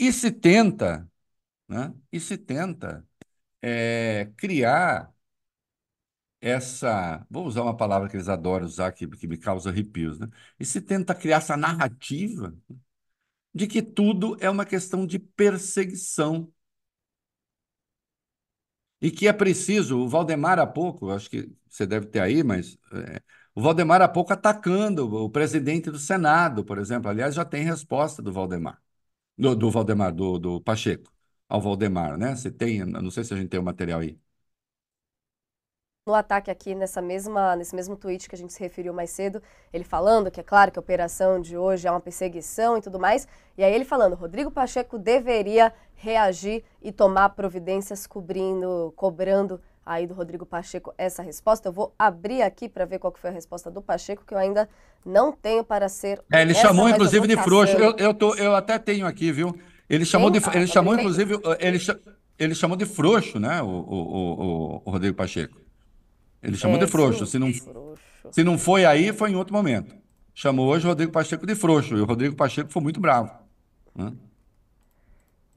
E se tenta, né? E se tenta é, criar essa, vou usar uma palavra que eles adoram usar, que, que me causa arrepios, né? E se tenta criar essa narrativa de que tudo é uma questão de perseguição. E que é preciso, o Valdemar há pouco, acho que você deve ter aí, mas é, o Valdemar há pouco atacando o presidente do Senado, por exemplo. Aliás, já tem resposta do Valdemar. Do, do Valdemar, do, do Pacheco, ao Valdemar, né? Você tem, não sei se a gente tem o material aí. No ataque aqui, nessa mesma, nesse mesmo tweet que a gente se referiu mais cedo, ele falando que é claro que a operação de hoje é uma perseguição e tudo mais, e aí ele falando, Rodrigo Pacheco deveria reagir e tomar providências cobrindo, cobrando aí do Rodrigo Pacheco essa resposta. Eu vou abrir aqui para ver qual que foi a resposta do Pacheco, que eu ainda não tenho para ser. É, ele essa, chamou, inclusive, de frouxo. Eu, eu, tô, eu até tenho aqui, viu? Ele chamou, de, ah, ele tá chamou inclusive, ele, ele chamou de frouxo, né, o, o, o, o Rodrigo Pacheco. Ele chamou é, de frouxo. Se não, frouxo. se não foi aí, foi em outro momento. Chamou hoje o Rodrigo Pacheco de frouxo, e o Rodrigo Pacheco foi muito bravo. Né?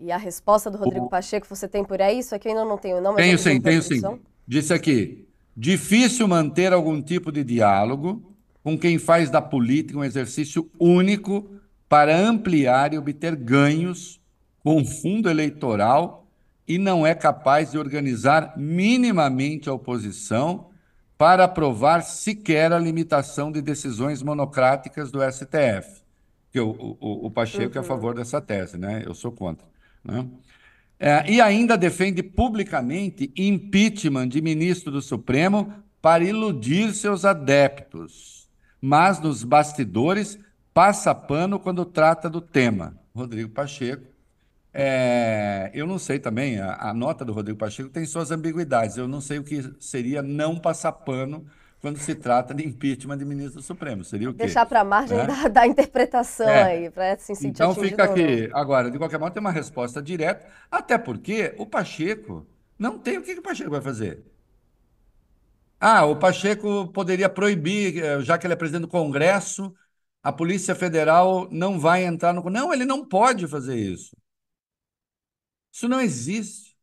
E a resposta do Rodrigo o... Pacheco você tem por aí? Isso aqui eu ainda não tenho, não. tenho sim, tenho sim. Disse aqui: difícil manter algum tipo de diálogo com quem faz da política um exercício único para ampliar e obter ganhos com fundo eleitoral e não é capaz de organizar minimamente a oposição para aprovar sequer a limitação de decisões monocráticas do STF. Que o, o, o Pacheco uhum. é a uhum. favor dessa tese, né? Eu sou contra. Né? É, e ainda defende publicamente impeachment de ministro do Supremo para iludir seus adeptos, mas nos bastidores passa pano quando trata do tema. Rodrigo Pacheco. É, eu não sei também, a, a nota do Rodrigo Pacheco tem suas ambiguidades. Eu não sei o que seria não passar pano quando se trata de impeachment de ministro do Supremo. Seria o quê? Deixar para a margem é? da, da, interpretação é. aí, para se sentir Então fica aqui. Agora, de qualquer modo, tem uma resposta direta, até porque o Pacheco não tem o que, que o Pacheco vai fazer. Ah, o Pacheco poderia proibir, eh, já que ele é presidente do Congresso, a Polícia Federal não vai entrar no. Não, ele não pode fazer isso. Isso não existe.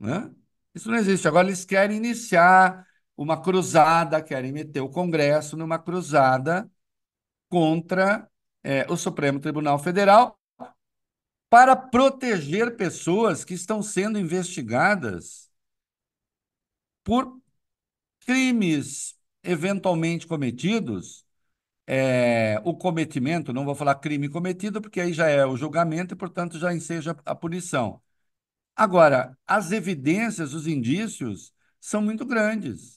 Né? Isso não existe. Agora eles querem iniciar uma cruzada, querem meter o Congresso numa cruzada contra é, o Supremo Tribunal Federal para proteger pessoas que estão sendo investigadas por crimes eventualmente cometidos, é, o cometimento, não vou falar crime cometido, porque aí já é o julgamento e, portanto, já enseja a punição. Agora, as evidências, os indícios são muito grandes.